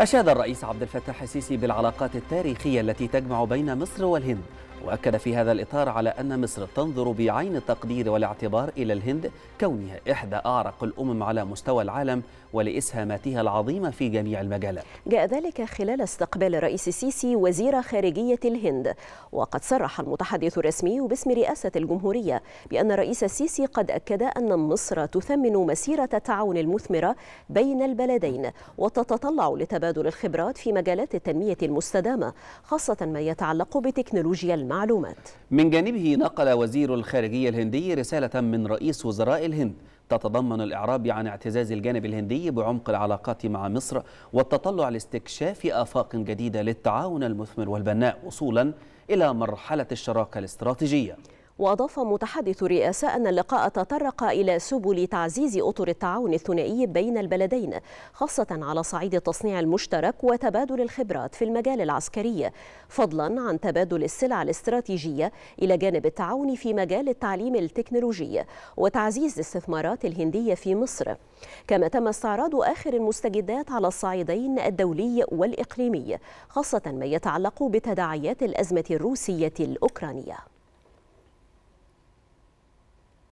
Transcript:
أشاد الرئيس عبد الفتاح السيسي بالعلاقات التاريخية التي تجمع بين مصر والهند وأكد في هذا الإطار على أن مصر تنظر بعين التقدير والاعتبار إلى الهند كونها إحدى أعرق الأمم على مستوى العالم ولإسهاماتها العظيمة في جميع المجالات جاء ذلك خلال استقبال الرئيس السيسي وزير خارجية الهند وقد صرح المتحدث الرسمي باسم رئاسة الجمهورية بأن الرئيس السيسي قد أكد أن مصر تثمن مسيرة التعاون المثمرة بين البلدين وتتطلع لتبادل الخبرات في مجالات التنمية المستدامة خاصة ما يتعلق بتكنولوجيا المال المعلومات من جانبه نقل وزير الخارجية الهندي رسالة من رئيس وزراء الهند تتضمن الإعراب عن اعتزاز الجانب الهندي بعمق العلاقات مع مصر والتطلع لاستكشاف آفاق جديدة للتعاون المثمر والبناء وصولا إلى مرحلة الشراكة الاستراتيجية وأضاف متحدث الرئاسة أن اللقاء تطرق إلى سبل تعزيز أطر التعاون الثنائي بين البلدين خاصة على صعيد التصنيع المشترك وتبادل الخبرات في المجال العسكري فضلا عن تبادل السلع الاستراتيجية إلى جانب التعاون في مجال التعليم التكنولوجي وتعزيز الاستثمارات الهندية في مصر كما تم استعراض آخر المستجدات على الصعيدين الدولي والإقليمي خاصة ما يتعلق بتداعيات الأزمة الروسية الأوكرانية